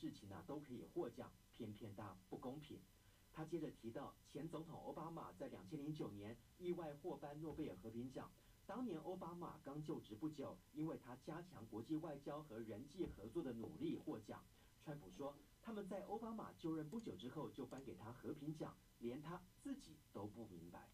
事情呢都可以获奖，偏偏他不公平。他接着提到前总统奥巴马在两千零九年意外获颁诺贝尔和平奖，当年奥巴马刚就职不久，因为他加强国际外交和人际合作的努力获奖。川普说，他们在奥巴马就任不久之后就颁给他和平奖，连他自己都不明白。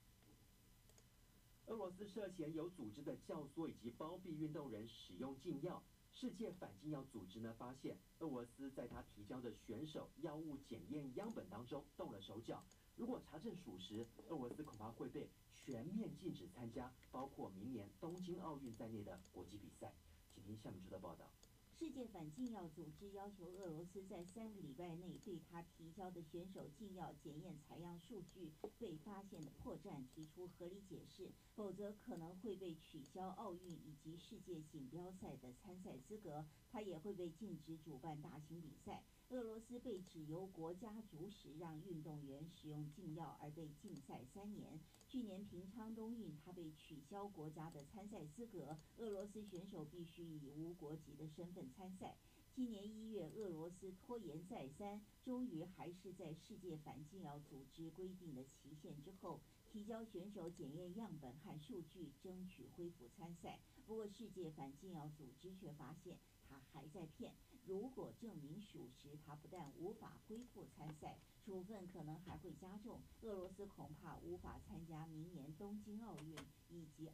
俄罗斯涉嫌有组织的教唆以及包庇运动员使用禁药。世界反禁药组织呢发现，厄沃斯在他提交的选手药物检验样本当中动了手脚。如果查证属实，厄沃斯恐怕会被全面禁止参加包括明年东京奥运在内的国际比赛。请听夏明珠的报道。世界反禁药组织要求俄罗斯在三个礼拜内对他提交的选手禁药检验采样数据被发现的破绽提出合理解释，否则可能会被取消奥运以及世界锦标赛的参赛资格，他也会被禁止主办大型比赛。俄罗斯被指由国家主使让运动员使用禁药，而被禁赛三年。去年平昌冬运，他被取消国家的参赛资格，俄罗斯选手必须以无国籍的身份参赛。今年一月，俄罗斯拖延再三，终于还是在世界反禁药组织规定的期限之后，提交选手检验样本和数据，争取恢复参赛。不过，世界反禁药组织却发现他还在骗。如果证明属实，他不但无法恢复参赛，处分可能还会加重。俄罗斯恐怕无法参加明年东京奥运以及2022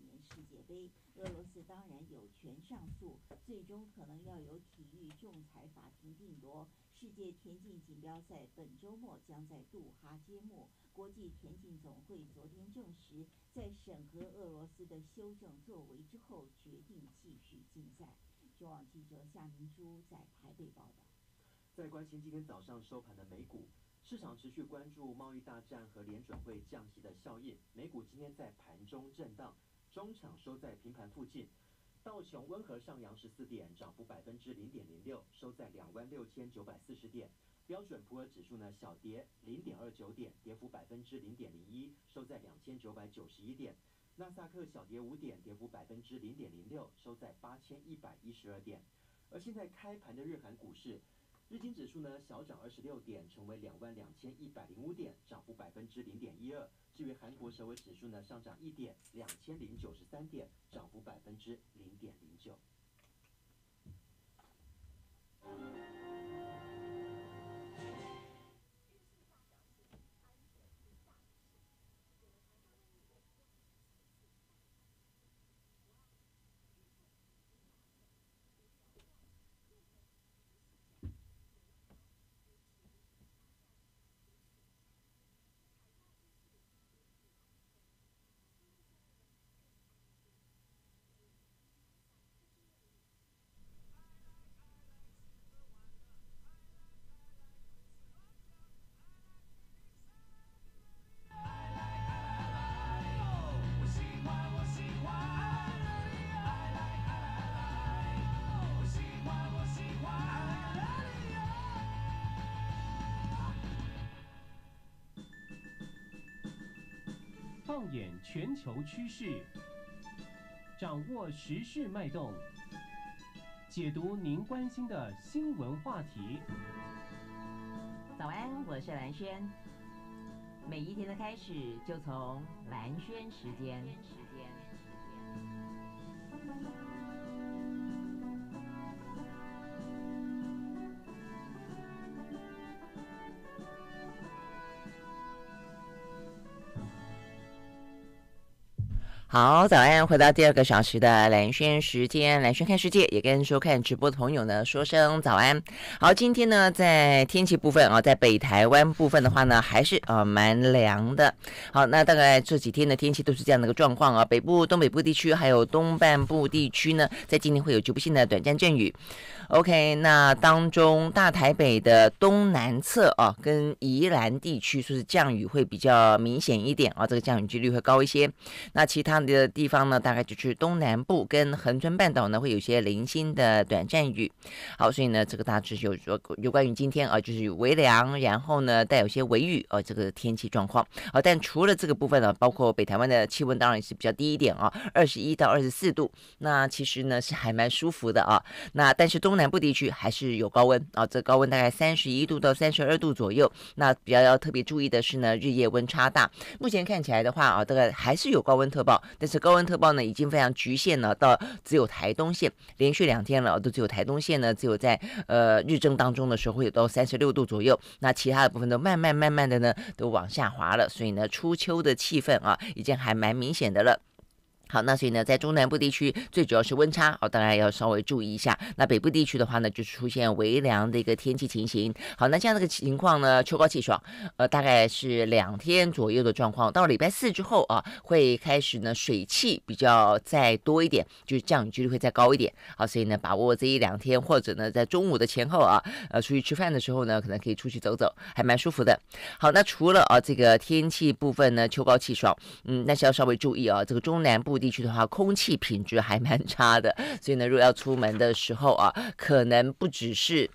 年世界杯。俄罗斯当然有权上诉，最终可能要由体育仲裁法庭定夺。世界田径锦标赛本周末将在杜哈揭幕。国际田径总会昨天证实，在审核俄罗斯的修正作为之后，决定继续竞赛。希望记者夏明珠在台北报道，在关心今天早上收盘的美股市场，持续关注贸易大战和联准会降息的效应。美股今天在盘中震荡，中场收在平盘附近。道琼温和上扬十四点，涨幅百分之零点零六，收在两万六千九百四十点。标准普尔指数呢，小跌零点二九点，跌幅百分之零点零一，收在两千九百九十一点。纳萨克小跌五点，跌幅百分之零点零六，收在八千一百一十二点。而现在开盘的日韩股市，日经指数呢小涨二十六点，成为两万两千一百零五点，涨幅百分之零点一二。至于韩国首尾指数呢上涨一点，两千零九十三点，涨幅百分之零点零九。放眼全球趋势，掌握时事脉动，解读您关心的新闻话题。早安，我是蓝轩。每一天的开始，就从蓝轩时间。好，早安，回到第二个小时的蓝轩时间，蓝轩看世界也跟收看直播的朋友呢说声早安。好，今天呢在天气部分啊，在北台湾部分的话呢，还是啊蛮凉的。好，那大概这几天的天气都是这样的一个状况啊。北部、东北部地区还有东半部地区呢，在今天会有局部性的短暂阵雨。OK，那当中大台北的东南侧啊，跟宜兰地区说是降雨会比较明显一点啊，这个降雨几率会高一些。那其他。的地方呢，大概就是东南部跟横春半岛呢，会有些零星的短暂雨。好，所以呢，这个大致有说有关于今天啊，就是微凉，然后呢带有些微雨啊，这个天气状况。好，但除了这个部分呢，包括北台湾的气温当然也是比较低一点啊，二十一到二十四度，那其实呢是还蛮舒服的啊。那但是东南部地区还是有高温啊，这高温大概三十一度到三十二度左右。那比较要特别注意的是呢，日夜温差大。目前看起来的话啊，大概还是有高温特报。但是高温特报呢，已经非常局限了，到只有台东县连续两天了，都只有台东县呢，只有在呃日正当中的时候会有到三十六度左右，那其他的部分都慢慢慢慢的呢，都往下滑了，所以呢，初秋的气氛啊，已经还蛮明显的了。好，那所以呢，在中南部地区最主要是温差，好，当然要稍微注意一下。那北部地区的话呢，就是出现微凉的一个天气情形。好，那这样的个情况呢，秋高气爽，呃，大概是两天左右的状况。到礼拜四之后啊，会开始呢水汽比较再多一点，就是降雨几率会再高一点。好，所以呢，把握这一两天或者呢，在中午的前后啊，呃，出去吃饭的时候呢，可能可以出去走走，还蛮舒服的。好，那除了啊这个天气部分呢，秋高气爽，嗯，但是要稍微注意啊，这个中南部。地区的话，空气品质还蛮差的，所以呢，如果要出门的时候啊，可能不只是。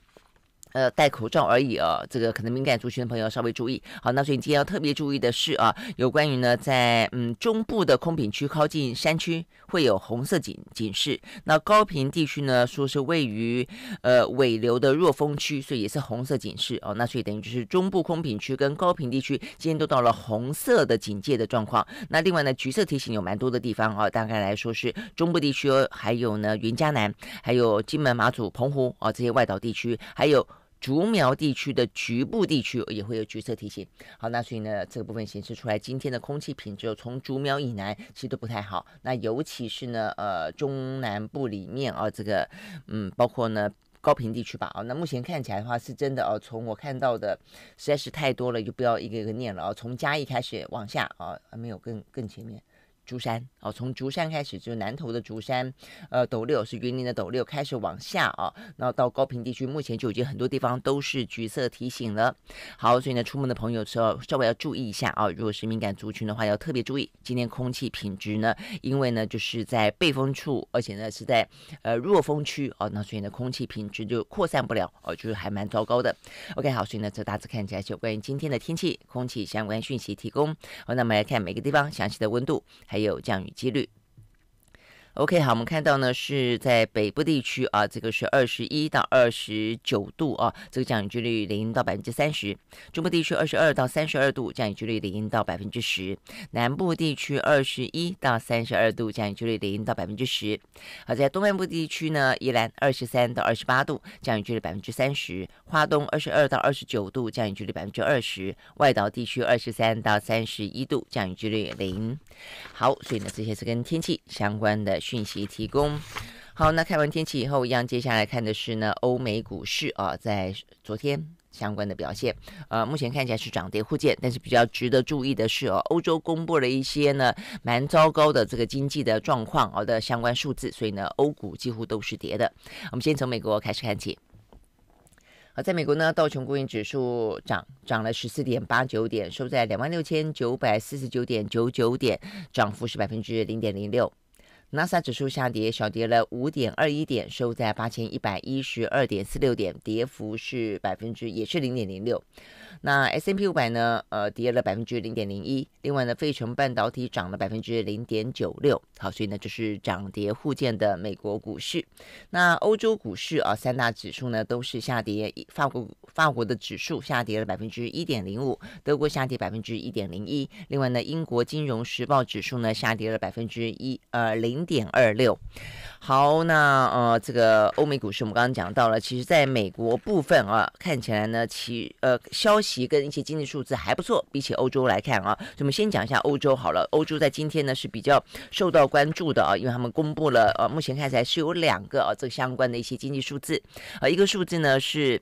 呃，戴口罩而已啊，这个可能敏感族群的朋友稍微注意。好，那所以今天要特别注意的是啊，有关于呢，在嗯中部的空品区靠近山区会有红色警警示。那高频地区呢，说是位于呃尾流的弱风区，所以也是红色警示哦。那所以等于就是中部空品区跟高频地区今天都到了红色的警戒的状况。那另外呢，橘色提醒有蛮多的地方啊，大概来说是中部地区，还有呢云嘉南，还有金门马祖澎湖啊这些外岛地区，还有。竹苗地区的局部地区也会有橘色提醒。好，那所以呢，这个部分显示出来，今天的空气品质从竹苗以南其实都不太好。那尤其是呢，呃，中南部里面啊，这个嗯，包括呢高平地区吧啊，那目前看起来的话是真的哦。从我看到的，实在是太多了，就不要一个一个念了啊。从嘉义开始往下啊，还没有更更前面。竹山哦，从竹山开始，就是南投的竹山，呃，斗六是云林的斗六，开始往下啊，那到高平地区，目前就已经很多地方都是橘色提醒了。好，所以呢，出门的朋友稍稍微要注意一下啊，如果是敏感族群的话，要特别注意。今天空气品质呢，因为呢就是在背风处，而且呢是在呃弱风区哦，那所以呢，空气品质就扩散不了哦，就是还蛮糟糕的。OK，好，所以呢，这大致看起来就关于今天的天气空气相关讯息提供。好，那么来看每个地方详细的温度。还有降雨几率。OK，好，我们看到呢是在北部地区啊，这个是二十一到二十九度啊，这个降雨几率零到百分之三十。中部地区二十二到三十二度，降雨几率零到百分之十。南部地区二十一到三十二度，降雨几率零到百分之十。好，在东半部地区呢，依然二十三到二十八度，降雨几率百分之三十。华东二十二到二十九度，降雨几率百分之二十。外岛地区二十三到三十一度，降雨几率零。好，所以呢，这些是跟天气相关的。讯息提供。好，那看完天气以后，一样接下来看的是呢，欧美股市啊，在昨天相关的表现。呃，目前看起来是涨跌互见，但是比较值得注意的是哦，欧洲公布了一些呢蛮糟糕的这个经济的状况哦的相关数字，所以呢，欧股几乎都是跌的。我们先从美国开始看起。好，在美国呢，道琼工业指数涨涨了十四点八九点，收在两万六千九百四十九点九九点，涨幅是百分之零点零六。，NASA 指数下跌，小跌了五点二一点，收在八千一百一十二点四六点，跌幅是百分之，也是零点零六。那 S&P 五百呢？呃，跌了百分之零点零一。另外呢，费城半导体涨了百分之零点九六。好，所以呢，就是涨跌互见的美国股市。那欧洲股市啊，三大指数呢都是下跌。法国法国的指数下跌了百分之一点零五，德国下跌百分之一点零一。另外呢，英国金融时报指数呢下跌了百分之一呃零点二六。好，那呃这个欧美股市我们刚刚讲到了，其实在美国部分啊，看起来呢，其呃消息跟一些经济数字还不错，比起欧洲来看啊，我们先讲一下欧洲好了。欧洲在今天呢是比较受到关注的啊，因为他们公布了呃，目前看起来是有两个啊，这相关的一些经济数字，呃，一个数字呢是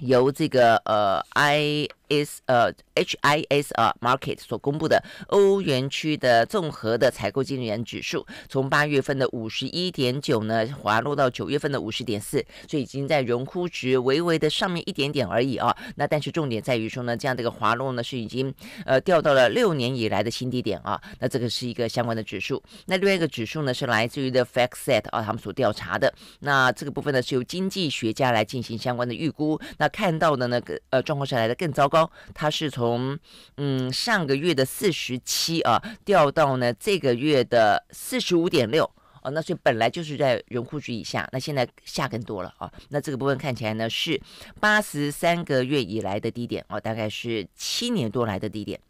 由这个呃 I。is 呃，HIS 啊，Market 所公布的欧元区的综合的采购经理人指数，从八月份的五十一点九呢，滑落到九月份的五十点四，所以已经在荣枯值微微的上面一点点而已啊。那但是重点在于说呢，这样的一个滑落呢，是已经呃掉到了六年以来的新低点啊。那这个是一个相关的指数。那另外一个指数呢，是来自于 The Factset 啊，他们所调查的。那这个部分呢，是由经济学家来进行相关的预估。那看到的那个呃状况是来的更糟糕。它是从嗯上个月的四十七啊掉到呢这个月的四十五点六啊，那所以本来就是在荣户线以下，那现在下更多了啊，那这个部分看起来呢是八十三个月以来的低点啊，大概是七年多来的低点。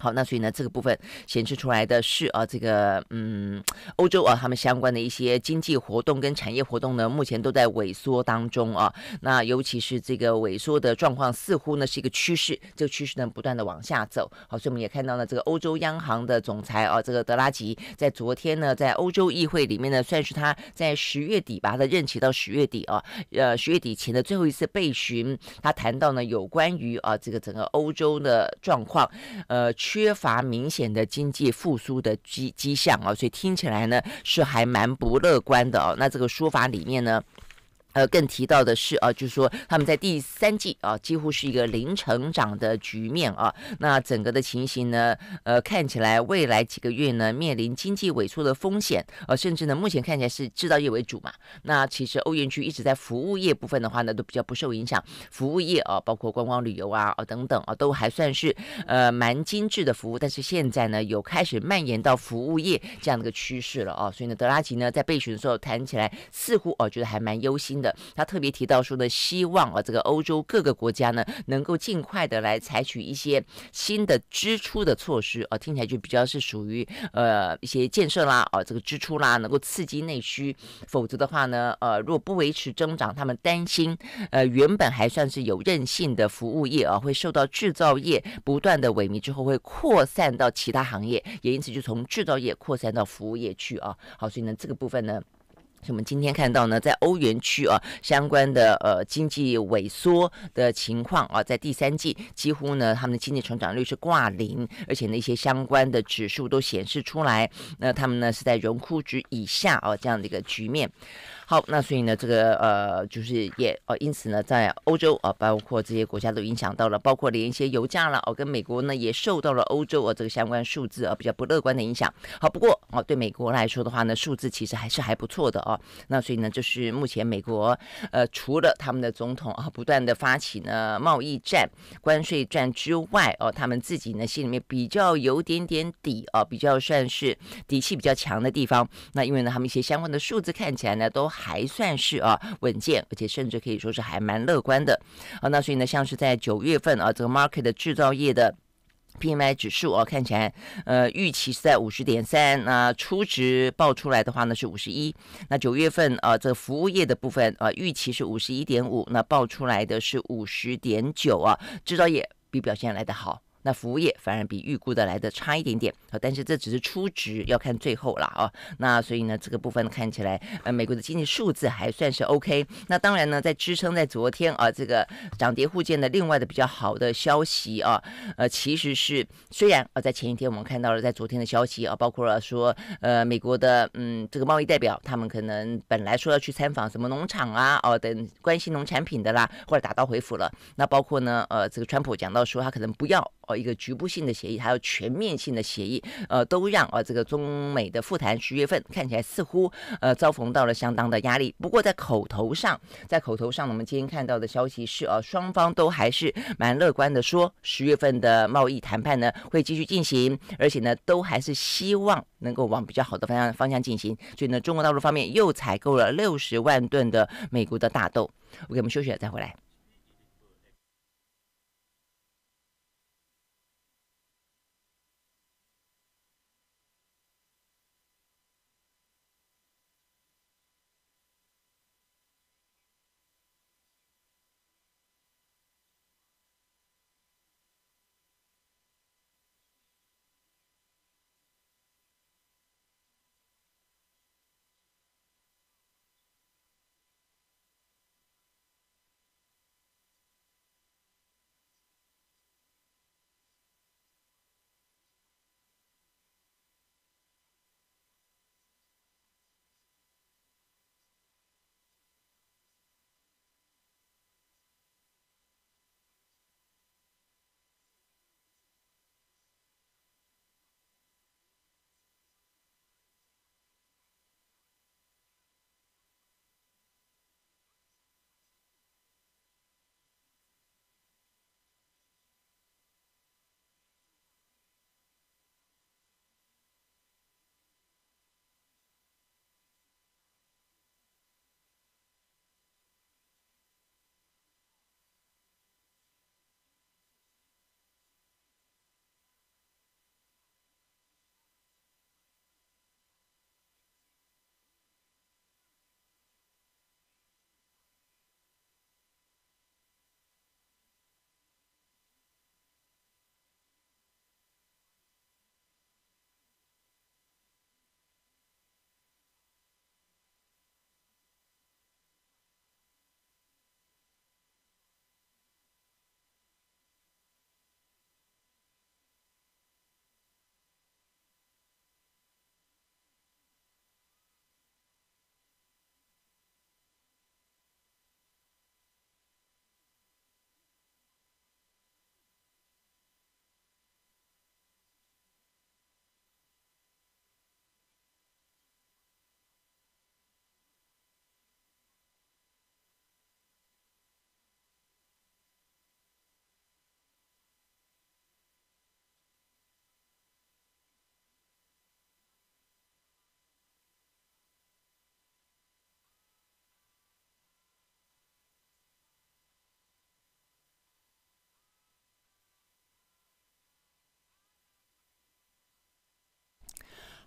好，那所以呢，这个部分显示出来的是啊，这个嗯，欧洲啊，他们相关的一些经济活动跟产业活动呢，目前都在萎缩当中啊。那尤其是这个萎缩的状况，似乎呢是一个趋势，这个趋势呢不断的往下走。好，所以我们也看到了这个欧洲央行的总裁啊，这个德拉吉在昨天呢，在欧洲议会里面呢，算是他在十月底吧，他的任期到十月底啊，呃，十月底前的最后一次备询，他谈到呢有关于啊，这个整个欧洲的状况，呃。缺乏明显的经济复苏的迹迹象啊，所以听起来呢是还蛮不乐观的哦。那这个说法里面呢？呃，更提到的是啊，就是说他们在第三季啊，几乎是一个零成长的局面啊。那整个的情形呢，呃，看起来未来几个月呢，面临经济萎缩的风险呃，甚至呢，目前看起来是制造业为主嘛。那其实欧元区一直在服务业部分的话呢，都比较不受影响。服务业啊，包括观光旅游啊，啊等等啊，都还算是呃蛮精致的服务。但是现在呢，有开始蔓延到服务业这样的一个趋势了啊。所以呢，德拉吉呢在备选的时候谈起来，似乎哦觉得还蛮忧心。的，他特别提到说呢，希望啊，这个欧洲各个国家呢，能够尽快的来采取一些新的支出的措施啊，听起来就比较是属于呃一些建设啦啊，这个支出啦，能够刺激内需。否则的话呢，呃，如果不维持增长，他们担心呃原本还算是有韧性的服务业啊，会受到制造业不断的萎靡之后，会扩散到其他行业，也因此就从制造业扩散到服务业去啊。好，所以呢，这个部分呢。我们今天看到呢，在欧元区啊，相关的呃经济萎缩的情况啊，在第三季几乎呢，他们的经济成长率是挂零，而且那些相关的指数都显示出来，那他们呢是在荣枯值以下啊，这样的一个局面。好，那所以呢，这个呃，就是也呃，因此呢，在欧洲啊，包括这些国家都影响到了，包括连一些油价了哦，跟美国呢也受到了欧洲啊这个相关数字啊比较不乐观的影响。好，不过哦，对美国来说的话呢，数字其实还是还不错的哦。那所以呢，就是目前美国呃，除了他们的总统啊不断的发起呢贸易战、关税战之外哦，他们自己呢心里面比较有点点底啊，比较算是底气比较强的地方。那因为呢，他们一些相关的数字看起来呢都。还算是啊稳健，而且甚至可以说是还蛮乐观的啊。那所以呢，像是在九月份啊，这个 market 的制造业的 PMI 指数啊，看起来呃预期是在五十点三，那初值报出来的话呢是五十一。那九月份啊，这服务业的部分啊，预期是五十一点五，那报出来的是五十点九啊，制造业比表现来的好。那服务业反而比预估的来的差一点点啊，但是这只是初值，要看最后了啊。那所以呢，这个部分看起来，呃，美国的经济数字还算是 OK。那当然呢，在支撑在昨天啊，这个涨跌互见的另外的比较好的消息啊，呃，其实是虽然啊，在前一天我们看到了在昨天的消息啊，包括了说呃，美国的嗯，这个贸易代表他们可能本来说要去参访什么农场啊，哦等关心农产品的啦，或者打道回府了。那包括呢，呃，这个川普讲到说他可能不要。哦，一个局部性的协议，还有全面性的协议，呃，都让啊这个中美的复谈十月份看起来似乎呃遭逢到了相当的压力。不过在口头上，在口头上我们今天看到的消息是，呃，双方都还是蛮乐观的，说十月份的贸易谈判呢会继续进行，而且呢都还是希望能够往比较好的方向方向进行。所以呢，中国大陆方面又采购了六十万吨的美国的大豆。OK，我们休息了再回来。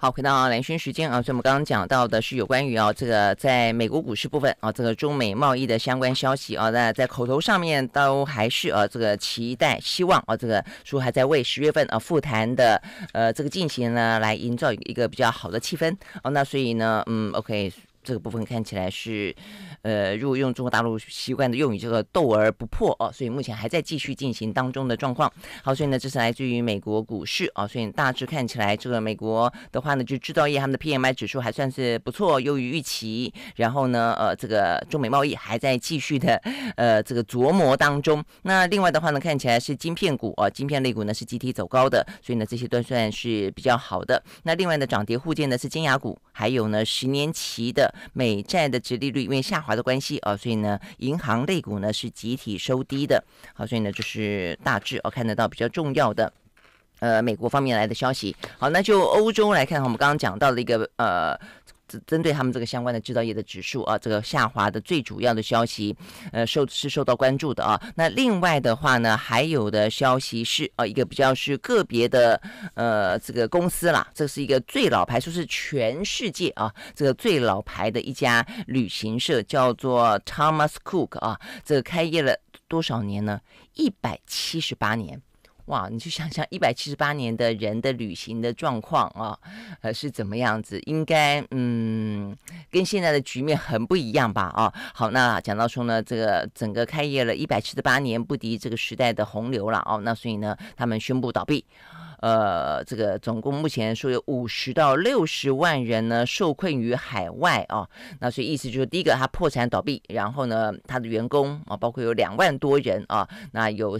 好，回到蓝轩时间啊，所以我们刚刚讲到的是有关于啊这个在美国股市部分啊，这个中美贸易的相关消息啊，那在口头上面都还是啊这个期待、希望啊，这个说还在为十月份啊复谈的呃这个进行呢，来营造一个比较好的气氛哦，那所以呢，嗯，OK。这个部分看起来是，呃，如果用中国大陆习惯的用语，这个斗而不破哦，所以目前还在继续进行当中的状况。好，所以呢，这是来自于美国股市啊，所以大致看起来，这个美国的话呢，就制造业他们的 PMI 指数还算是不错，优于预期。然后呢，呃，这个中美贸易还在继续的，呃，这个琢磨当中。那另外的话呢，看起来是晶片股啊，晶片类股呢是集体走高的，所以呢，这些都算是比较好的。那另外的涨跌互见的是金牙股，还有呢，十年期的。美债的殖利率因为下滑的关系啊，所以呢，银行类股呢是集体收低的，好，所以呢，就是大致哦看得到比较重要的，呃，美国方面来的消息，好，那就欧洲来看，我们刚刚讲到的一个呃。针对他们这个相关的制造业的指数啊，这个下滑的最主要的消息，呃，受是受到关注的啊。那另外的话呢，还有的消息是啊，一个比较是个别的呃这个公司啦，这是一个最老牌，就是全世界啊这个最老牌的一家旅行社，叫做 Thomas Cook 啊，这个开业了多少年呢？一百七十八年。哇，你去想想一百七十八年的人的旅行的状况啊，呃是怎么样子？应该嗯跟现在的局面很不一样吧？啊，好，那讲到说呢，这个整个开业了一百七十八年不敌这个时代的洪流了啊，那所以呢，他们宣布倒闭，呃，这个总共目前说有五十到六十万人呢受困于海外啊，那所以意思就是第一个他破产倒闭，然后呢，他的员工啊，包括有两万多人啊，那有。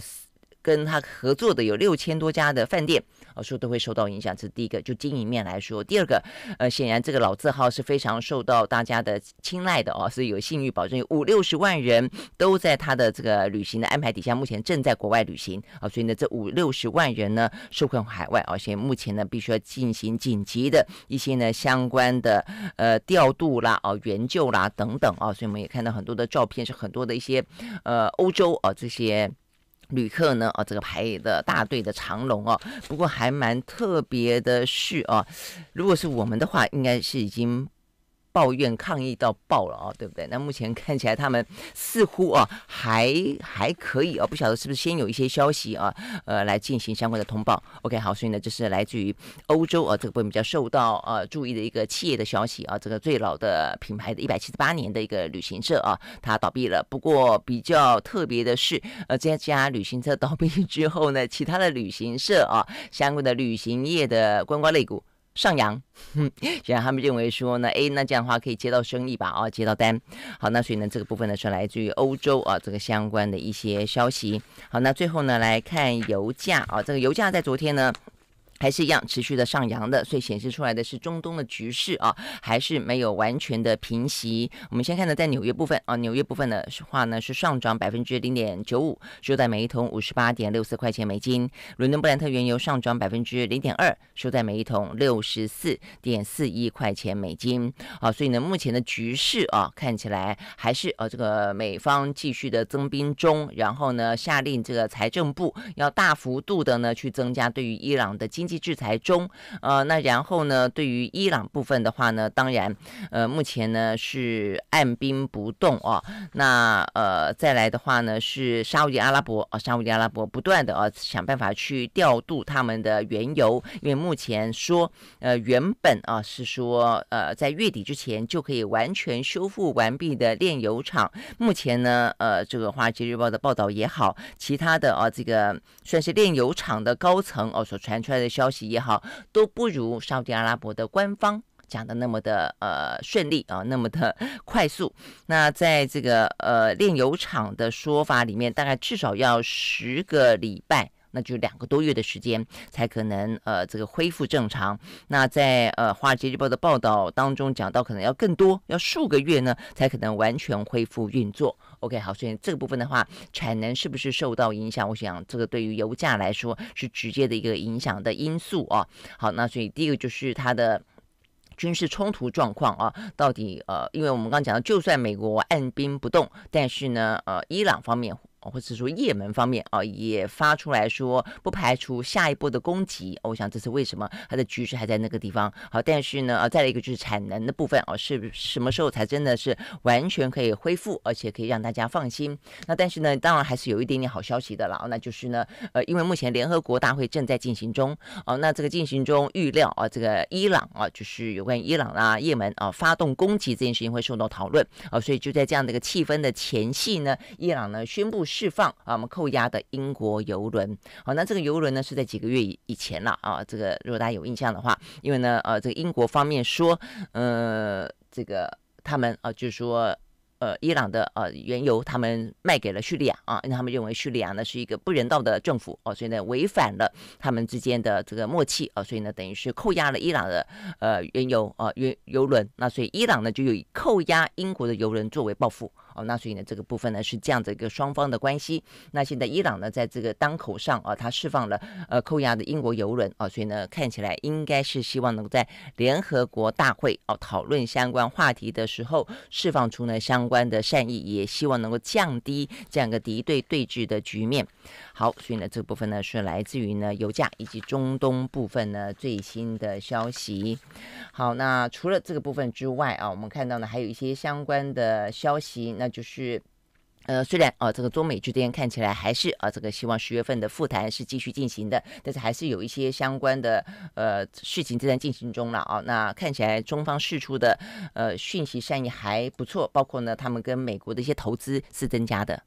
跟他合作的有六千多家的饭店，啊，说都会受到影响，这是第一个，就经营面来说。第二个，呃，显然这个老字号是非常受到大家的青睐的哦，是有信誉保证，有五六十万人都在他的这个旅行的安排底下，目前正在国外旅行啊，所以呢，这五六十万人呢受困海外而且目前呢必须要进行紧急的一些呢相关的呃调度啦，啊，援救啦等等啊，所以我们也看到很多的照片，是很多的一些呃欧洲啊这些。旅客呢？哦，这个排的大队的长龙哦，不过还蛮特别的是哦，如果是我们的话，应该是已经。抱怨抗议到爆了啊，对不对？那目前看起来他们似乎啊还还可以啊，不晓得是不是先有一些消息啊，呃来进行相关的通报。OK，好，所以呢，这是来自于欧洲啊这个部分比较受到呃注意的一个企业的消息啊，这个最老的品牌的一百七十八年的一个旅行社啊，它倒闭了。不过比较特别的是，呃这家旅行社倒闭之后呢，其他的旅行社啊相关的旅行业的观光类股。上扬，然后他们认为说呢，哎，那这样的话可以接到生意吧，哦，接到单，好，那所以呢，这个部分呢是来自于欧洲啊，这个相关的一些消息。好，那最后呢来看油价啊，这个油价在昨天呢。还是一样持续的上扬的，所以显示出来的是中东的局势啊，还是没有完全的平息。我们先看呢，在纽约部分啊，纽约部分的话呢是上涨百分之零点九五，收在每一桶五十八点六四块钱美金。伦敦布兰特原油上涨百分之零点二，收在每一桶六十四点四一块钱美金。啊，所以呢，目前的局势啊，看起来还是呃这个美方继续的增兵中，然后呢下令这个财政部要大幅度的呢去增加对于伊朗的。经济制裁中，呃，那然后呢？对于伊朗部分的话呢，当然，呃，目前呢是按兵不动哦。那呃，再来的话呢，是沙迪阿拉伯啊，沙迪阿拉伯不断的啊想办法去调度他们的原油，因为目前说，呃，原本啊是说呃在月底之前就可以完全修复完毕的炼油厂，目前呢，呃，这个华尔街日报的报道也好，其他的啊，这个算是炼油厂的高层哦所传出来的。消息也好，都不如沙特阿拉伯的官方讲的那么的呃顺利啊，那么的 快速。那在这个呃炼油厂的说法里面，大概至少要十个礼拜，那就两个多月的时间才可能呃这个恢复正常。那在呃华尔街日报的报道当中讲到，可能要更多，要数个月呢，才可能完全恢复运作。OK，好，所以这个部分的话，产能是不是受到影响？我想这个对于油价来说是直接的一个影响的因素啊。好，那所以第一个就是它的军事冲突状况啊，到底呃，因为我们刚刚讲到，就算美国按兵不动，但是呢，呃，伊朗方面。或者说，也门方面啊，也发出来说，不排除下一波的攻击。我想，这是为什么他的局势还在那个地方。好，但是呢，啊，再来一个就是产能的部分啊，是什么时候才真的是完全可以恢复，而且可以让大家放心？那但是呢，当然还是有一点点好消息的啦。那就是呢，呃，因为目前联合国大会正在进行中啊，那这个进行中，预料啊，这个伊朗啊，就是有关于伊朗啦、也门啊，发动攻击这件事情会受到讨论啊，所以就在这样的一个气氛的前夕呢，伊朗呢宣布。释放啊！我们扣押的英国游轮，好，那这个游轮呢是在几个月以以前了啊。这个如果大家有印象的话，因为呢，呃，这个英国方面说，呃，这个他们啊，就是说，呃，伊朗的呃原油他们卖给了叙利亚啊，因为他们认为叙利亚呢是一个不人道的政府哦，所以呢违反了他们之间的这个默契啊，所以呢等于是扣押了伊朗的呃原油啊原油轮，那所以伊朗呢就有扣押英国的油轮作为报复。哦，那所以呢，这个部分呢是这样的一个双方的关系。那现在伊朗呢，在这个当口上啊，它释放了呃扣押的英国游轮啊，所以呢，看起来应该是希望能够在联合国大会啊讨论相关话题的时候释放出呢相关的善意，也希望能够降低这样一个敌对对峙的局面。好，所以呢，这个部分呢是来自于呢油价以及中东部分呢最新的消息。好，那除了这个部分之外啊，我们看到呢还有一些相关的消息。那就是，呃，虽然啊，这个中美之间看起来还是啊，这个希望十月份的复谈是继续进行的，但是还是有一些相关的呃事情正在进行中了啊。那看起来中方释出的呃讯息善意还不错，包括呢他们跟美国的一些投资是增加的。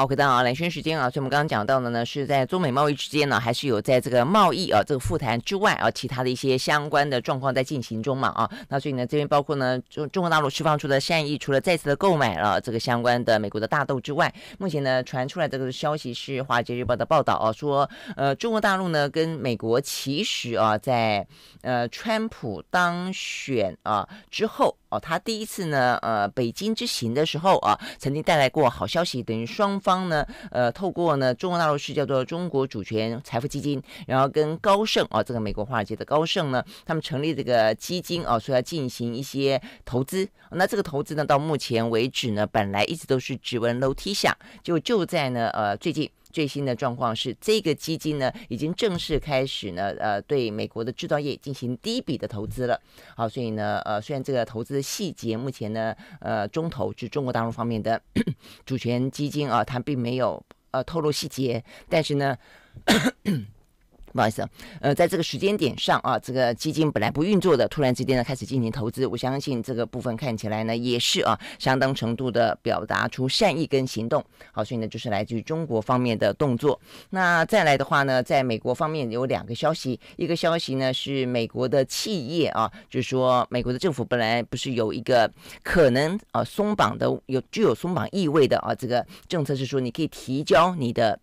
好，回位啊，来两时间啊，所以我们刚刚讲到的呢，是在中美贸易之间呢，还是有在这个贸易啊这个复谈之外啊，其他的一些相关的状况在进行中嘛啊？那所以呢，这边包括呢中中国大陆释放出的善意，除了再次的购买了这个相关的美国的大豆之外，目前呢传出来这个消息是《华尔街日报》的报道啊，说呃中国大陆呢跟美国其实啊在呃川普当选啊之后哦，他第一次呢呃北京之行的时候啊，曾经带来过好消息，等于双方。方呢？呃，透过呢，中国大陆是叫做中国主权财富基金，然后跟高盛啊，这个美国华尔街的高盛呢，他们成立这个基金啊，说要进行一些投资。那这个投资呢，到目前为止呢，本来一直都是指纹楼梯响，就就在呢，呃，最近。最新的状况是，这个基金呢已经正式开始呢，呃，对美国的制造业进行第一笔的投资了。好，所以呢，呃，虽然这个投资细节目前呢，呃，中投至中国大陆方面的 主权基金啊，它并没有呃透露细节，但是呢。不好意思，呃，在这个时间点上啊，这个基金本来不运作的，突然之间呢开始进行投资，我相信这个部分看起来呢也是啊，相当程度的表达出善意跟行动。好，所以呢就是来自于中国方面的动作。那再来的话呢，在美国方面有两个消息，一个消息呢是美国的企业啊，就是说美国的政府本来不是有一个可能啊松绑的有具有松绑意味的啊这个政策，是说你可以提交你的。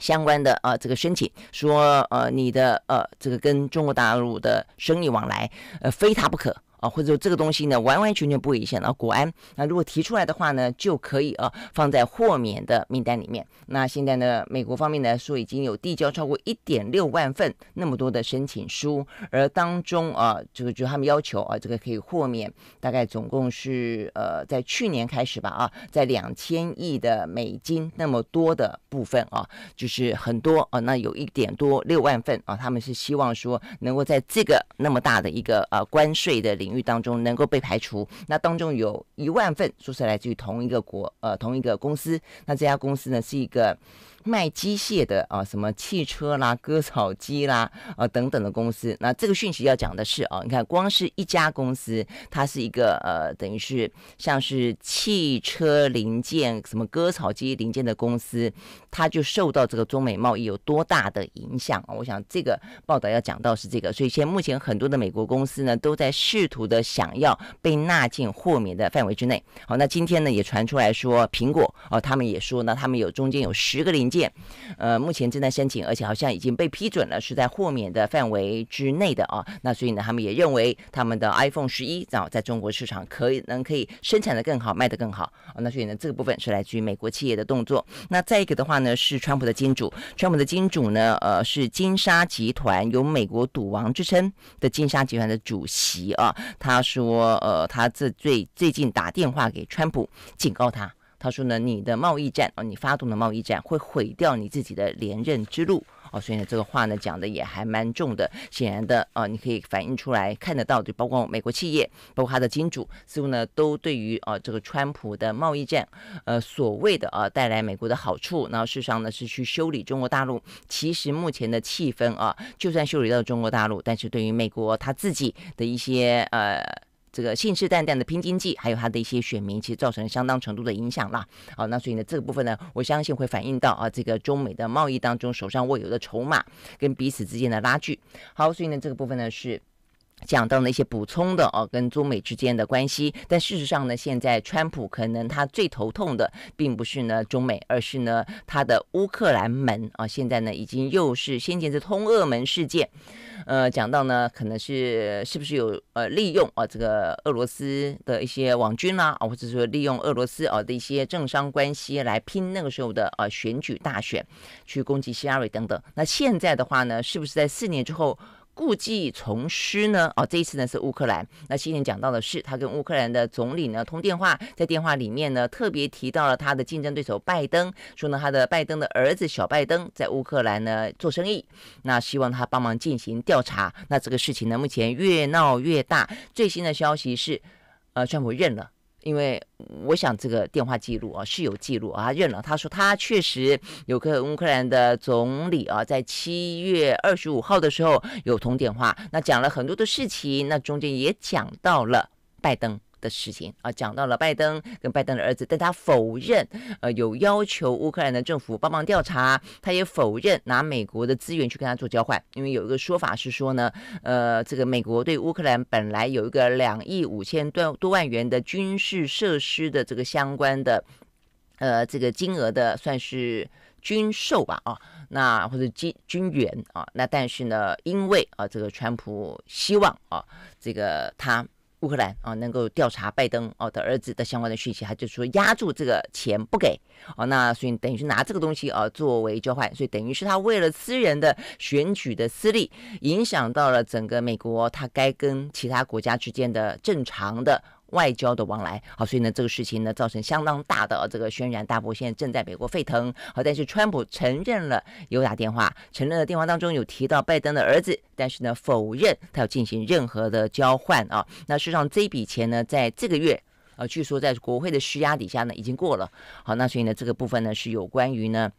相关的呃这个申请说，呃，你的呃，这个跟中国大陆的生意往来，呃，非他不可。啊，或者说这个东西呢，完完全全不危险。啊，后国安，那如果提出来的话呢，就可以啊，放在豁免的名单里面。那现在呢，美国方面来说，已经有递交超过一点六万份那么多的申请书，而当中啊，这个就他们要求啊，这个可以豁免，大概总共是呃，在去年开始吧，啊，在两千亿的美金那么多的部分啊，就是很多啊，那有一点多六万份啊，他们是希望说能够在这个那么大的一个呃关税的领。领域当中能够被排除，那当中有一万份，说是来自于同一个国，呃，同一个公司。那这家公司呢，是一个卖机械的啊，什么汽车啦、割草机啦啊等等的公司。那这个讯息要讲的是啊，你看光是一家公司，它是一个呃，等于是像是汽车零件、什么割草机零件的公司。它就受到这个中美贸易有多大的影响啊？我想这个报道要讲到是这个，所以现目前很多的美国公司呢，都在试图的想要被纳进豁免的范围之内。好，那今天呢也传出来说，苹果哦，他们也说呢，他们有中间有十个零件，呃，目前正在申请，而且好像已经被批准了，是在豁免的范围之内的啊。那所以呢，他们也认为他们的 iPhone 十一啊，在中国市场可以能可以生产的更好，卖的更好。那所以呢，这个部分是来自于美国企业的动作。那再一个的话呢？是川普的金主，川普的金主呢？呃，是金沙集团，有美国赌王之称的金沙集团的主席啊。他说，呃，他这最最近打电话给川普，警告他，他说呢，你的贸易战啊，你发动的贸易战会毁掉你自己的连任之路。哦，所以呢，这个话呢讲的也还蛮重的。显然的，呃，你可以反映出来、看得到，就包括美国企业，包括他的金主，似乎呢都对于呃这个川普的贸易战，呃，所谓的呃带来美国的好处，然后事实上呢是去修理中国大陆。其实目前的气氛啊，就算修理到中国大陆，但是对于美国他自己的一些呃。这个信誓旦旦的拼经济，还有他的一些选民，其实造成了相当程度的影响啦。好，那所以呢，这个部分呢，我相信会反映到啊，这个中美的贸易当中，手上握有的筹码跟彼此之间的拉锯。好，所以呢，这个部分呢是。讲到那些补充的哦，跟中美之间的关系，但事实上呢，现在川普可能他最头痛的并不是呢中美，而是呢他的乌克兰门啊，现在呢已经又是先前是通俄门事件，呃，讲到呢可能是是不是有呃利用啊这个俄罗斯的一些网军啦，或者说利用俄罗斯啊的一些政商关系来拼那个时候的呃选举大选，去攻击希拉里等等。那现在的话呢，是不是在四年之后？故技重施呢？哦，这一次呢是乌克兰。那先前讲到的是，他跟乌克兰的总理呢通电话，在电话里面呢特别提到了他的竞争对手拜登，说呢他的拜登的儿子小拜登在乌克兰呢做生意，那希望他帮忙进行调查。那这个事情呢目前越闹越大。最新的消息是，呃，川普认了。因为我想这个电话记录啊是有记录啊，认了。他说他确实有个乌克兰的总理啊，在七月二十五号的时候有通电话，那讲了很多的事情，那中间也讲到了拜登。的事情啊，讲到了拜登跟拜登的儿子，但他否认呃有要求乌克兰的政府帮忙调查，他也否认拿美国的资源去跟他做交换，因为有一个说法是说呢，呃，这个美国对乌克兰本来有一个两亿五千多多万元的军事设施的这个相关的，呃，这个金额的算是军售吧啊，那或者军军援啊，那但是呢，因为啊，这个川普希望啊，这个他。乌克兰啊，能够调查拜登哦的儿子的相关的讯息，他就说压住这个钱不给哦，那所以等于是拿这个东西啊作为交换，所以等于是他为了私人的选举的私利，影响到了整个美国，他该跟其他国家之间的正常的。外交的往来，好，所以呢，这个事情呢，造成相当大的这个渲染，大波，现在正在美国沸腾。好，但是川普承认了有打电话，承认了电话当中有提到拜登的儿子，但是呢，否认他要进行任何的交换啊。那事实上，这笔钱呢，在这个月，呃，据说在国会的施压底下呢，已经过了。好，那所以呢，这个部分呢，是有关于呢。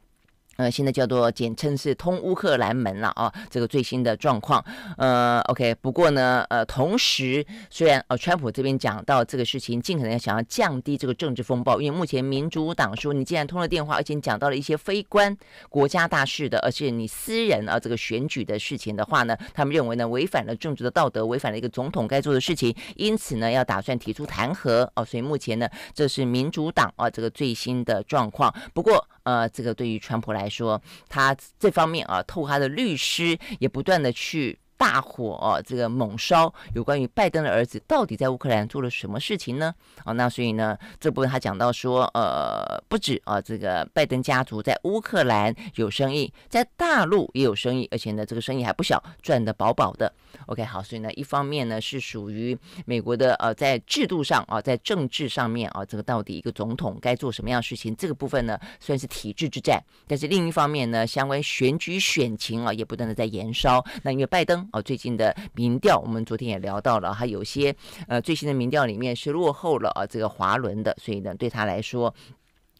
呃，现在叫做简称是通乌克兰门了啊，这个最新的状况。呃，OK，不过呢，呃，同时虽然哦，川普这边讲到这个事情，尽可能想要降低这个政治风暴，因为目前民主党说，你既然通了电话，而且讲到了一些非关国家大事的，而且你私人啊这个选举的事情的话呢，他们认为呢违反了政治的道德，违反了一个总统该做的事情，因此呢要打算提出弹劾哦，所以目前呢这是民主党啊这个最新的状况。不过。呃，这个对于川普来说，他这方面啊，透过他的律师也不断的去。大火啊！这个猛烧，有关于拜登的儿子到底在乌克兰做了什么事情呢？哦，那所以呢，这部分他讲到说，呃，不止啊，这个拜登家族在乌克兰有生意，在大陆也有生意，而且呢，这个生意还不小，赚得饱饱的。OK，好，所以呢，一方面呢是属于美国的，呃，在制度上啊，在政治上面啊，这个到底一个总统该做什么样的事情？这个部分呢，算是体制之战。但是另一方面呢，相关选举选情啊，也不断的在延烧。那因为拜登。哦，最近的民调，我们昨天也聊到了，还有些呃，最新的民调里面是落后了啊，这个华伦的，所以呢，对他来说，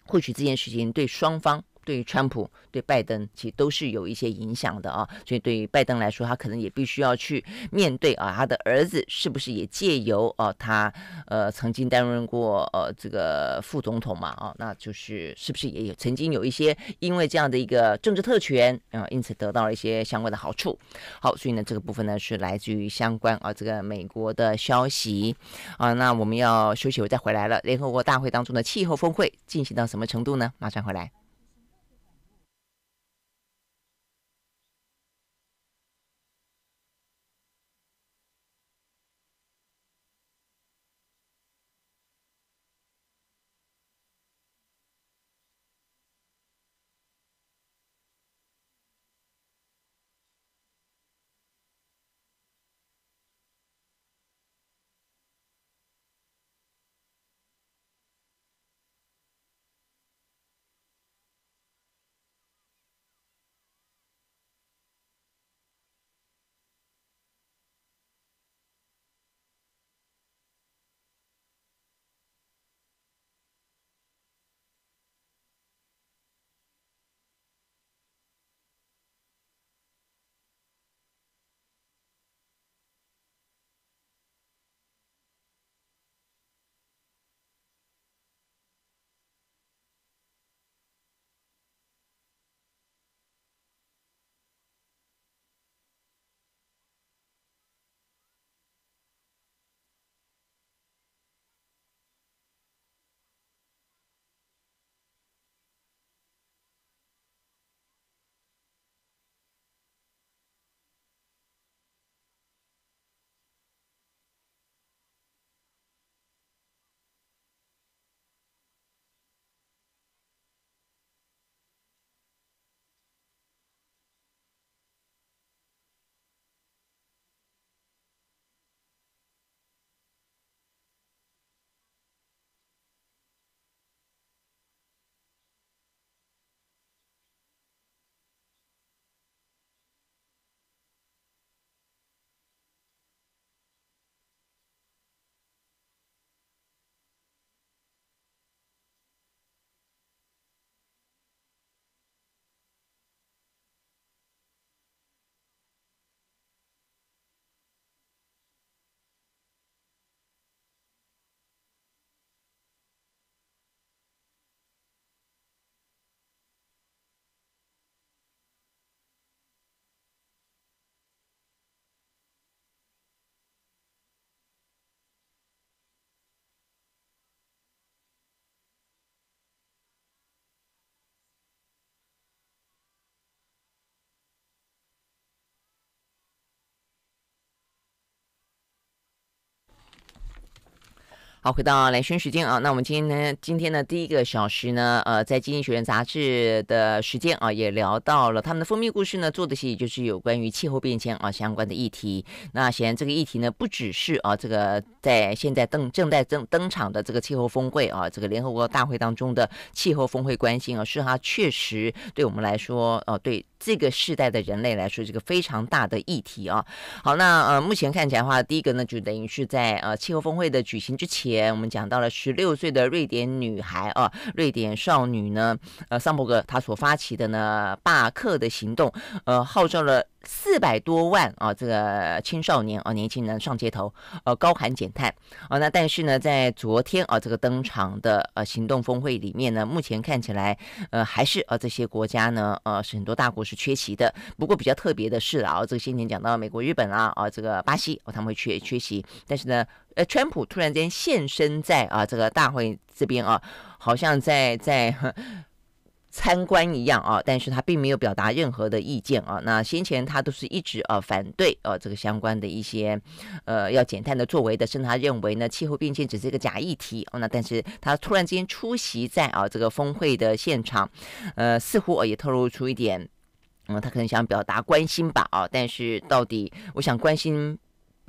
或许这件事情对双方。对于川普对拜登，其实都是有一些影响的啊。所以对于拜登来说，他可能也必须要去面对啊，他的儿子是不是也借由哦，他呃曾经担任过呃这个副总统嘛，啊，那就是是不是也有曾经有一些因为这样的一个政治特权啊，因此得到了一些相关的好处。好，所以呢这个部分呢是来自于相关啊这个美国的消息啊。那我们要休息，我再回来了。联合国大会当中的气候峰会进行到什么程度呢？马上回来。好，回到来宣时间啊，那我们今天呢，今天呢第一个小时呢，呃，在《经济学人》杂志的时间啊，也聊到了他们的封面故事呢，做的些就是有关于气候变迁啊相关的议题。那显然这个议题呢，不只是啊这个在现在登正在登登场的这个气候峰会啊，这个联合国大会当中的气候峰会关心啊，是它确实对我们来说，呃，对这个世代的人类来说，这个非常大的议题啊。好，那呃目前看起来的话，第一个呢，就等于是在呃气候峰会的举行之前。我们讲到了十六岁的瑞典女孩啊，瑞典少女呢，呃，桑伯格她所发起的呢罢课的行动，呃，号召了。四百多万啊，这个青少年啊，年轻人上街头，呃，高喊减碳啊。那但是呢，在昨天啊，这个登场的呃行动峰会里面呢，目前看起来呃，还是呃这些国家呢，呃，是很多大国是缺席的。不过比较特别的是啊，这些年讲到美国、日本啊，啊，这个巴西哦，他们会缺缺席。但是呢，呃，川普突然间现身在啊这个大会这边啊，好像在在。参观一样啊，但是他并没有表达任何的意见啊。那先前他都是一直啊反对呃这个相关的一些呃要减碳的作为的，是他认为呢气候变迁只是一个假议题那但是他突然之间出席在啊这个峰会的现场，呃似乎也透露出一点，嗯他可能想表达关心吧啊。但是到底我想关心。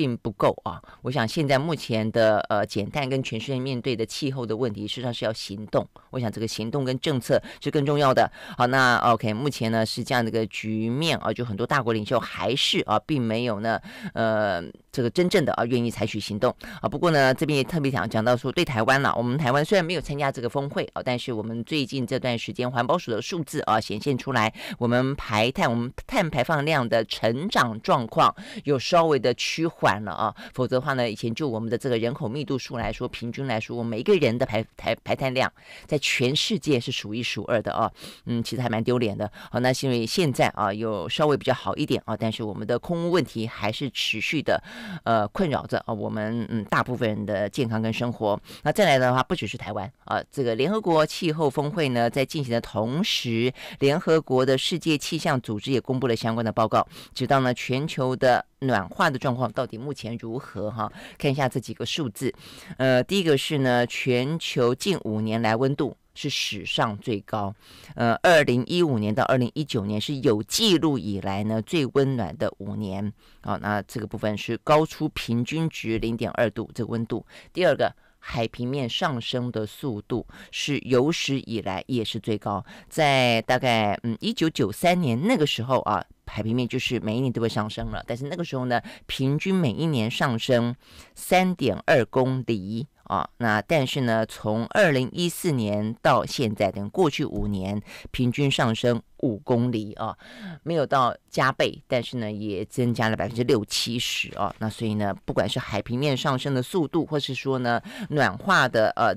并不够啊！我想现在目前的呃减碳跟全世界面对的气候的问题，事实上是要行动。我想这个行动跟政策是更重要的。好，那 OK，目前呢是这样的一个局面啊，就很多大国领袖还是啊，并没有呢呃这个真正的啊愿意采取行动啊。不过呢，这边也特别想讲到说对台湾了，我们台湾虽然没有参加这个峰会啊，但是我们最近这段时间环保署的数字啊显现出来，我们排碳，我们碳排放量的成长状况有稍微的趋缓。了啊，否则的话呢，以前就我们的这个人口密度数来说，平均来说，我们每个人的排排排碳量在全世界是数一数二的啊。嗯，其实还蛮丢脸的。好，那是因为现在啊，有稍微比较好一点啊，但是我们的空污问题还是持续的呃困扰着啊我们嗯大部分人的健康跟生活。那再来的话，不只是台湾啊，这个联合国气候峰会呢在进行的同时，联合国的世界气象组织也公布了相关的报告，直到呢全球的。暖化的状况到底目前如何哈？看一下这几个数字，呃，第一个是呢，全球近五年来温度是史上最高，呃，二零一五年到二零一九年是有记录以来呢最温暖的五年，好，那这个部分是高出平均值零点二度这个温度。第二个，海平面上升的速度是有史以来也是最高，在大概嗯一九九三年那个时候啊。海平面就是每一年都会上升了，但是那个时候呢，平均每一年上升三点二公里啊。那但是呢，从二零一四年到现在，等过去五年平均上升五公里啊，没有到加倍，但是呢，也增加了百分之六七十啊。那所以呢，不管是海平面上升的速度，或是说呢，暖化的呃。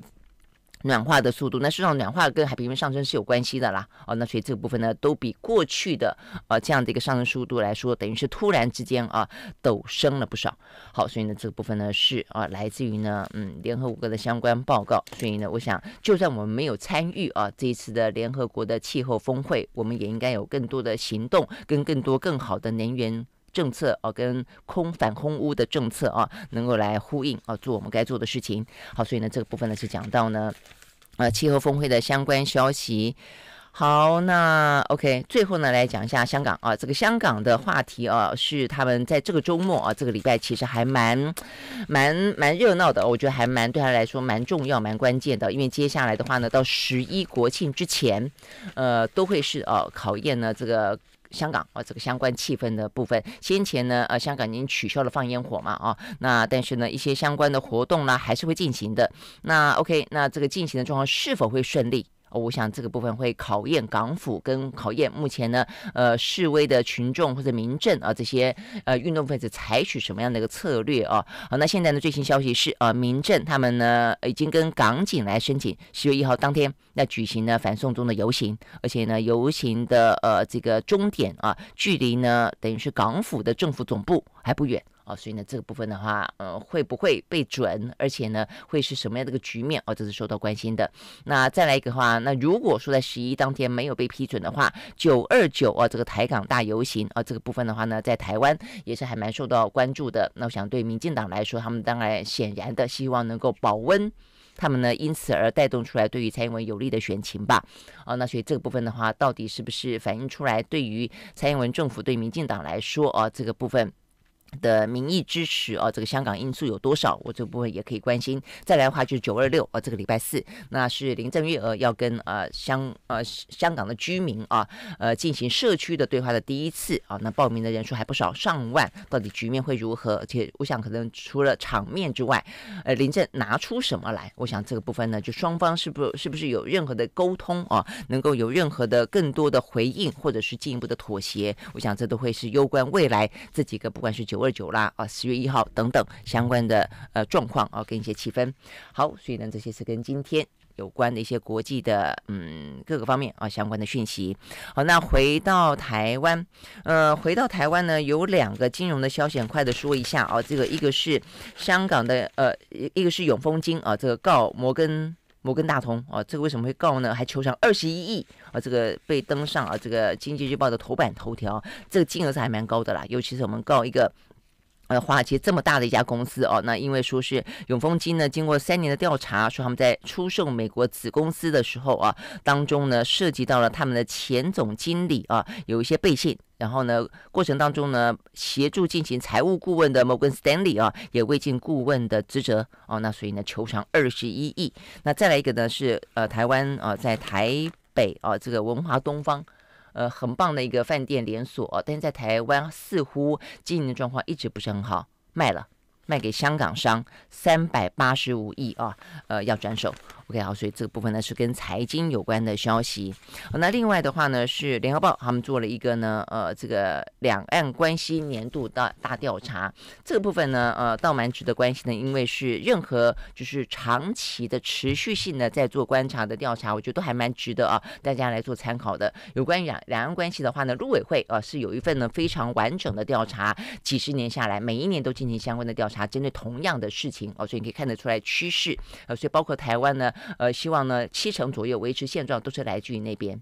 暖化的速度，那实际上暖化跟海平面上升是有关系的啦。哦，那所以这个部分呢，都比过去的呃这样的一个上升速度来说，等于是突然之间啊陡升了不少。好，所以呢这个部分呢是啊来自于呢嗯联合国的相关报告。所以呢我想，就算我们没有参与啊这一次的联合国的气候峰会，我们也应该有更多的行动跟更多更好的能源。政策啊，跟空反空污的政策啊，能够来呼应啊，做我们该做的事情。好，所以呢，这个部分呢是讲到呢，呃，气候峰会的相关消息。好，那 OK，最后呢来讲一下香港啊，这个香港的话题啊，是他们在这个周末啊，这个礼拜其实还蛮蛮蛮热闹的，我觉得还蛮对他来说蛮重要、蛮关键的，因为接下来的话呢，到十一国庆之前，呃，都会是啊、考验呢这个。香港啊，这个相关气氛的部分，先前呢，呃，香港已经取消了放烟火嘛，啊，那但是呢，一些相关的活动呢，还是会进行的。那 OK，那这个进行的状况是否会顺利？我想这个部分会考验港府跟考验目前呢，呃，示威的群众或者民政啊这些呃运动分子采取什么样的一个策略啊？好，那现在呢最新消息是呃，民政他们呢已经跟港警来申请十月一号当天那举行呢反送中的游行，而且呢游行的呃这个终点啊距离呢等于是港府的政府总部还不远。哦，所以呢，这个部分的话，呃，会不会被准？而且呢，会是什么样的一个局面？哦，这是受到关心的。那再来一个话，那如果说在十一当天没有被批准的话，九二九啊，这个台港大游行啊，这个部分的话呢，在台湾也是还蛮受到关注的。那我想对民进党来说，他们当然显然的希望能够保温，他们呢因此而带动出来对于蔡英文有利的选情吧。啊，那所以这个部分的话，到底是不是反映出来对于蔡英文政府对民进党来说啊，这个部分？的民意支持啊，这个香港因素有多少？我这部分也可以关心。再来的话就是九二六啊，这个礼拜四，那是林郑月娥要跟呃香呃香港的居民啊呃进行社区的对话的第一次啊。那报名的人数还不少，上万。到底局面会如何？而且我想可能除了场面之外，呃，林郑拿出什么来？我想这个部分呢，就双方是不是不是有任何的沟通啊，能够有任何的更多的回应，或者是进一步的妥协？我想这都会是攸关未来这几个不管是九。二九啦啊！十月一号等等相关的呃状况啊，跟一些气氛。好，所以呢，这些是跟今天有关的一些国际的嗯各个方面啊相关的讯息。好，那回到台湾，呃，回到台湾呢有两个金融的消息，很快的说一下哦。这个一个是香港的呃，一个是永丰金啊。这个告摩根摩根大通啊，这个为什么会告呢？还求偿二十一亿啊。这个被登上啊这个经济日报的头版头条，这个金额是还蛮高的啦。尤其是我们告一个。的话，其实这么大的一家公司哦，那因为说是永丰金呢，经过三年的调查，说他们在出售美国子公司的时候啊，当中呢涉及到了他们的前总经理啊，有一些背信，然后呢，过程当中呢，协助进行财务顾问的摩根斯 e 利啊，也未尽顾问的职责哦，那所以呢，求偿二十一亿。那再来一个呢，是呃台湾啊，在台北啊，这个文华东方。呃，很棒的一个饭店连锁，但是在台湾似乎经营的状况一直不是很好，卖了，卖给香港商三百八十五亿啊，呃，要转手。对啊，所以这个部分呢是跟财经有关的消息。那另外的话呢是联合报他们做了一个呢，呃，这个两岸关系年度大大调查。这个部分呢，呃，倒蛮值得关心的，因为是任何就是长期的持续性的在做观察的调查，我觉得都还蛮值得啊，大家来做参考的。有关于两两岸关系的话呢，陆委会啊是有一份呢非常完整的调查，几十年下来，每一年都进行相关的调查，针对同样的事情哦，所以你可以看得出来趋势。呃，所以包括台湾呢。呃，希望呢，七成左右维持现状，都是来自于那边。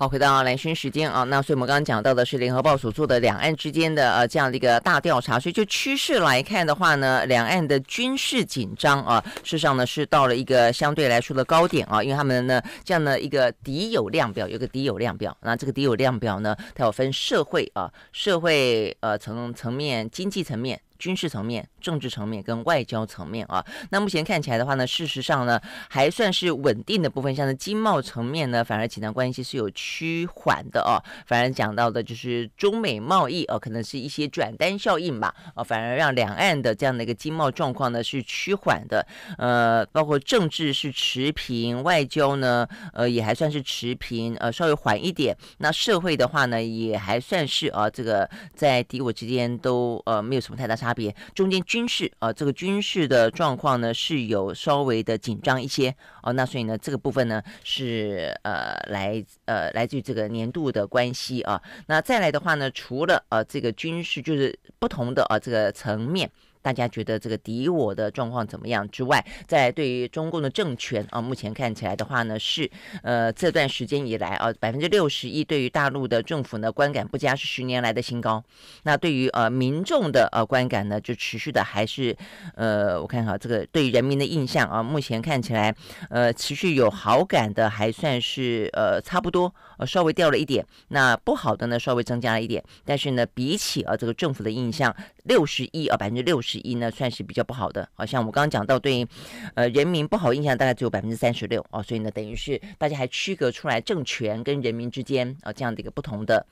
好，回到蓝轩时间啊，那所以我们刚刚讲到的是联合报所做的两岸之间的呃这样的一个大调查，所以就趋势来看的话呢，两岸的军事紧张啊，事实上呢是到了一个相对来说的高点啊，因为他们呢这样的一个敌友量表有个敌友量表，那这个敌友量表呢，它有分社会啊社会呃层层面经济层面。军事层面、政治层面跟外交层面啊，那目前看起来的话呢，事实上呢还算是稳定的部分。像是经贸层面呢，反而紧张关系是有趋缓的哦。反而讲到的就是中美贸易哦，可能是一些转单效应吧，啊，反而让两岸的这样的一个经贸状况呢是趋缓的。呃，包括政治是持平，外交呢，呃，也还算是持平，呃，稍微缓一点。那社会的话呢，也还算是啊，这个在敌我之间都呃没有什么太大差。差别中间军事啊，这个军事的状况呢是有稍微的紧张一些啊，那所以呢这个部分呢是呃来呃来自于这个年度的关系啊，那再来的话呢，除了呃这个军事就是不同的啊这个层面。大家觉得这个敌我的状况怎么样？之外，在对于中共的政权啊，目前看起来的话呢，是呃这段时间以来啊，百分之六十一对于大陆的政府呢观感不佳是十年来的新高。那对于呃民众的呃观感呢，就持续的还是呃我看哈这个对人民的印象啊，目前看起来呃持续有好感的还算是呃差不多。呃，稍微掉了一点，那不好的呢，稍微增加了一点，但是呢，比起呃这个政府的印象，六十一啊百分之六十一呢，算是比较不好的，好像我们刚刚讲到对，呃人民不好印象大概只有百分之三十六啊，所以呢，等于是大家还区隔出来政权跟人民之间啊这样的一个不同的。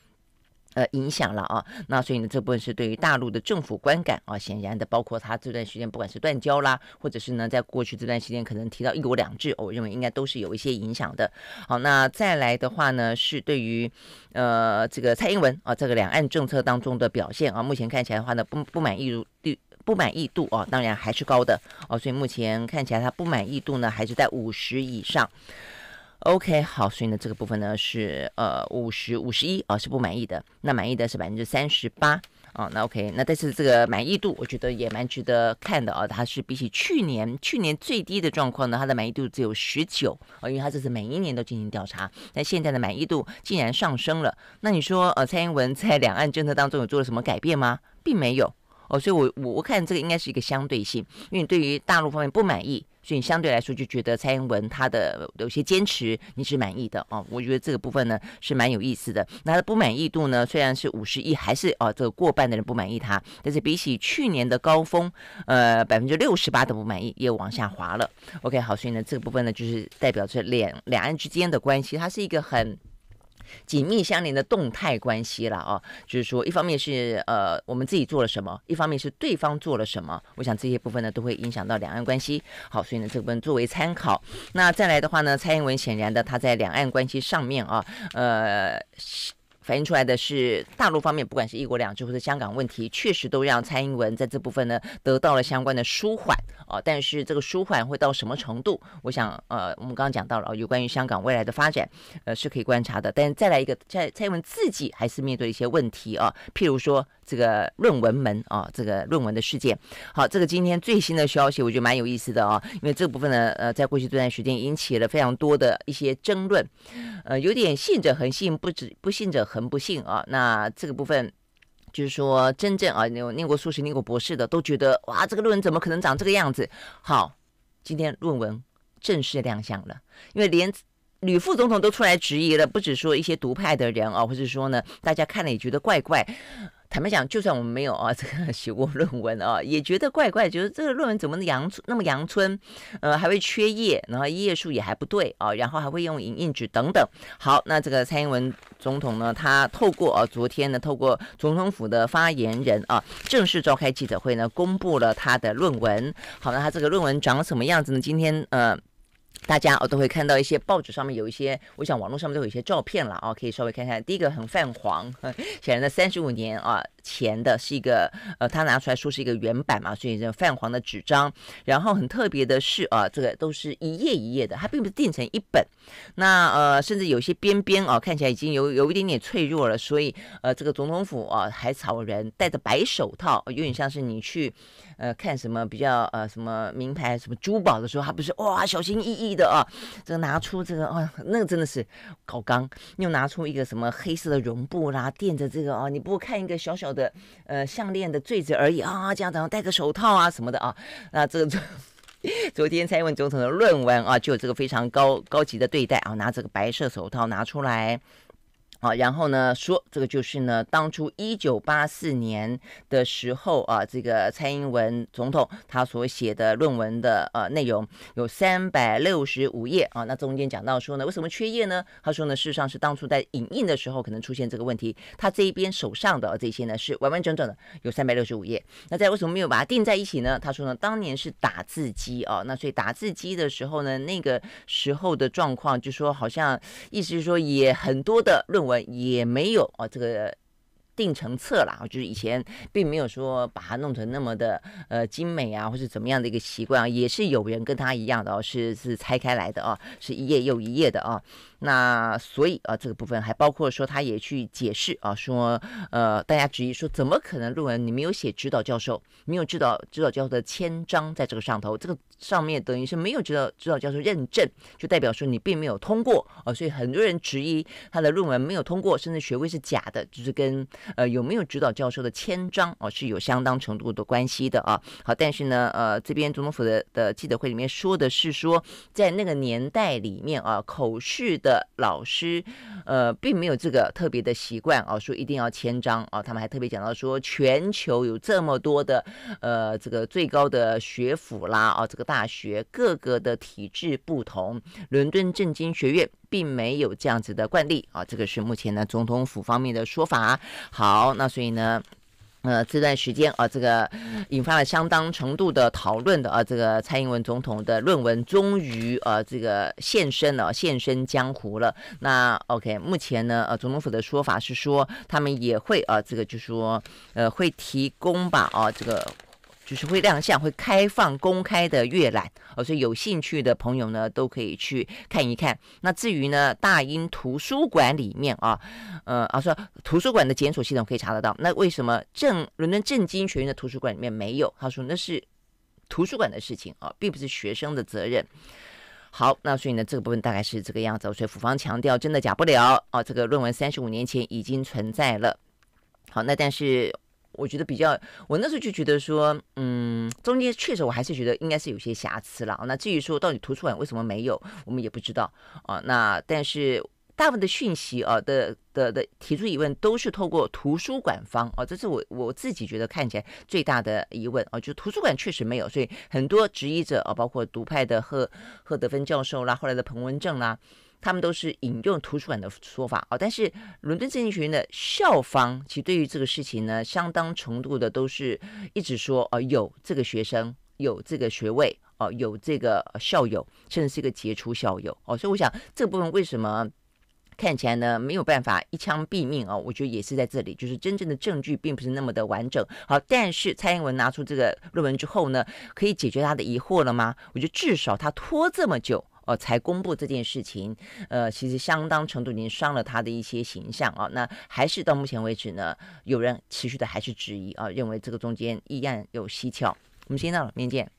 呃，影响了啊，那所以呢，这部分是对于大陆的政府观感啊，显然的，包括他这段时间不管是断交啦，或者是呢，在过去这段时间可能提到一国两制，我认为应该都是有一些影响的。好，那再来的话呢，是对于呃这个蔡英文啊，这个两岸政策当中的表现啊，目前看起来的话呢，不不满意度不满意度啊，当然还是高的哦，所以目前看起来他不满意度呢，还是在五十以上。OK，好，所以呢，这个部分呢是呃五十五十一啊，是不满意的。那满意的是百分之三十八啊。那 OK，那但是这个满意度，我觉得也蛮值得看的啊。它是比起去年，去年最低的状况呢，它的满意度只有十九啊，因为它这是每一年都进行调查。那现在的满意度竟然上升了，那你说呃，蔡英文在两岸政策当中有做了什么改变吗？并没有哦，所以我我我看这个应该是一个相对性，因为对于大陆方面不满意。所以相对来说，就觉得蔡英文他的有些坚持你是满意的哦。我觉得这个部分呢是蛮有意思的。那的不满意度呢，虽然是五十亿，还是哦这个过半的人不满意他，但是比起去年的高峰，呃百分之六十八的不满意也往下滑了。OK，好，所以呢这个部分呢就是代表着两两岸之间的关系，它是一个很。紧密相连的动态关系了啊，就是说，一方面是呃我们自己做了什么，一方面是对方做了什么，我想这些部分呢都会影响到两岸关系。好，所以呢这部分作为参考。那再来的话呢，蔡英文显然的他在两岸关系上面啊，呃。反映出来的是大陆方面，不管是一国两制或者香港问题，确实都让蔡英文在这部分呢得到了相关的舒缓啊。但是这个舒缓会到什么程度？我想，呃，我们刚刚讲到了有关于香港未来的发展，呃，是可以观察的。但再来一个，蔡蔡英文自己还是面对一些问题啊，譬如说这个论文门啊，这个论文的事件。好，这个今天最新的消息，我觉得蛮有意思的啊，因为这部分呢，呃，在过去这段时间引起了非常多的一些争论，呃，有点信者恒信，不止不信者。很不幸啊，那这个部分就是说，真正啊，有念过硕士、念过博士的都觉得，哇，这个论文怎么可能长这个样子？好，今天论文正式亮相了，因为连女副总统都出来质疑了，不止说一些独派的人啊，或者说呢，大家看了也觉得怪怪。坦白讲，就算我们没有啊，这个写过论文啊，也觉得怪怪，觉得这个论文怎么阳春那么阳春，呃，还会缺页，然后页数也还不对啊，然后还会用影印纸等等。好，那这个蔡英文总统呢，他透过啊，昨天呢，透过总统府的发言人啊，正式召开记者会呢，公布了他的论文。好，那他这个论文长什么样子呢？今天呃。大家哦都会看到一些报纸上面有一些，我想网络上面都有一些照片了啊，可以稍微看看。第一个很泛黄，显然的三十五年啊前的是一个呃，他拿出来说是一个原版嘛，所以这泛黄的纸张。然后很特别的是啊，这个都是一页一页的，它并不是定成一本。那呃，甚至有些边边啊看起来已经有有一点点脆弱了，所以呃，这个总统府啊海草人戴着白手套，有点像是你去。呃，看什么比较呃，什么名牌、什么珠宝的时候，他不是哇，小心翼翼的啊，这个拿出这个啊，那个真的是好刚，又拿出一个什么黑色的绒布啦，垫着这个啊，你不过看一个小小的呃项链的坠子而已啊，这样子戴个手套啊什么的啊，那这个 昨天蔡英文总统的论文啊，就有这个非常高高级的对待啊，拿这个白色手套拿出来。好，然后呢说这个就是呢，当初一九八四年的时候啊，这个蔡英文总统他所写的论文的呃内容有三百六十五页啊。那中间讲到说呢，为什么缺页呢？他说呢，事实上是当初在影印的时候可能出现这个问题。他这一边手上的这些呢是完完整整的，有三百六十五页。那在为什么没有把它定在一起呢？他说呢，当年是打字机啊，那所以打字机的时候呢，那个时候的状况就说好像意思是说也很多的论。文。我也没有啊，这个。定成册啦，就是以前并没有说把它弄成那么的呃精美啊，或是怎么样的一个习惯啊，也是有人跟他一样的，是是拆开来的啊，是一页又一页的啊。那所以啊，这个部分还包括说他也去解释啊，说呃大家质疑说怎么可能论文你没有写指导教授，没有指导指导教授的签章在这个上头，这个上面等于是没有指导指导教授认证，就代表说你并没有通过啊，所以很多人质疑他的论文没有通过，甚至学位是假的，就是跟。呃，有没有指导教授的签章啊？是有相当程度的关系的啊。好，但是呢，呃，这边总统府的的记者会里面说的是说，在那个年代里面啊，口试的老师呃，并没有这个特别的习惯啊，说一定要签章啊。他们还特别讲到说，全球有这么多的呃，这个最高的学府啦啊，这个大学各个的体制不同，伦敦政经学院。并没有这样子的惯例啊，这个是目前呢总统府方面的说法。好，那所以呢，呃，这段时间啊，这个引发了相当程度的讨论的啊，这个蔡英文总统的论文终于呃这个现身了，现身江湖了。那 OK，目前呢呃总统府的说法是说，他们也会啊这个就说呃会提供吧啊这个。就是会亮相，会开放公开的阅览啊，所以有兴趣的朋友呢，都可以去看一看。那至于呢，大英图书馆里面啊，嗯啊说图书馆的检索系统可以查得到。那为什么正伦敦政经学院的图书馆里面没有？他说那是图书馆的事情啊，并不是学生的责任。好，那所以呢，这个部分大概是这个样子。所以府方强调，真的假不了啊，这个论文三十五年前已经存在了。好，那但是。我觉得比较，我那时候就觉得说，嗯，中间确实我还是觉得应该是有些瑕疵了。那至于说到底图书馆为什么没有，我们也不知道啊。那但是大部分的讯息啊的的的提出疑问都是透过图书馆方啊，这是我我自己觉得看起来最大的疑问啊，就图书馆确实没有，所以很多质疑者啊，包括独派的贺贺德芬教授啦，后来的彭文正啦。他们都是引用图书馆的说法啊，但是伦敦政治学院的校方其实对于这个事情呢，相当程度的都是一直说哦，有这个学生，有这个学位哦，有这个校友，甚至是一个杰出校友哦，所以我想这个部分为什么看起来呢没有办法一枪毙命啊？我觉得也是在这里，就是真正的证据并不是那么的完整。好，但是蔡英文拿出这个论文之后呢，可以解决他的疑惑了吗？我觉得至少他拖这么久。哦，才公布这件事情，呃，其实相当程度已经伤了他的一些形象啊。那还是到目前为止呢，有人持续的还是质疑啊，认为这个中间疑案有蹊跷。我们先到明天见。